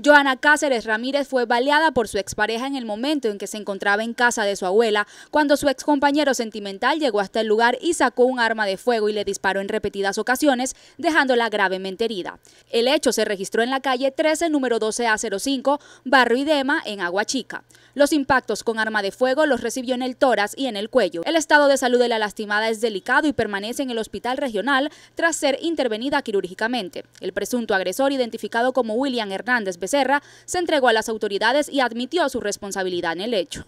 Joana Cáceres Ramírez fue baleada por su expareja en el momento en que se encontraba en casa de su abuela, cuando su ex compañero sentimental llegó hasta el lugar y sacó un arma de fuego y le disparó en repetidas ocasiones, dejándola gravemente herida. El hecho se registró en la calle 13, número 12A05, Barrio Idema, en Agua Chica. Los impactos con arma de fuego los recibió en el tórax y en el cuello. El estado de salud de la lastimada es delicado y permanece en el hospital regional tras ser intervenida quirúrgicamente. El presunto agresor, identificado como William Hernández Serra, se entregó a las autoridades y admitió su responsabilidad en el hecho.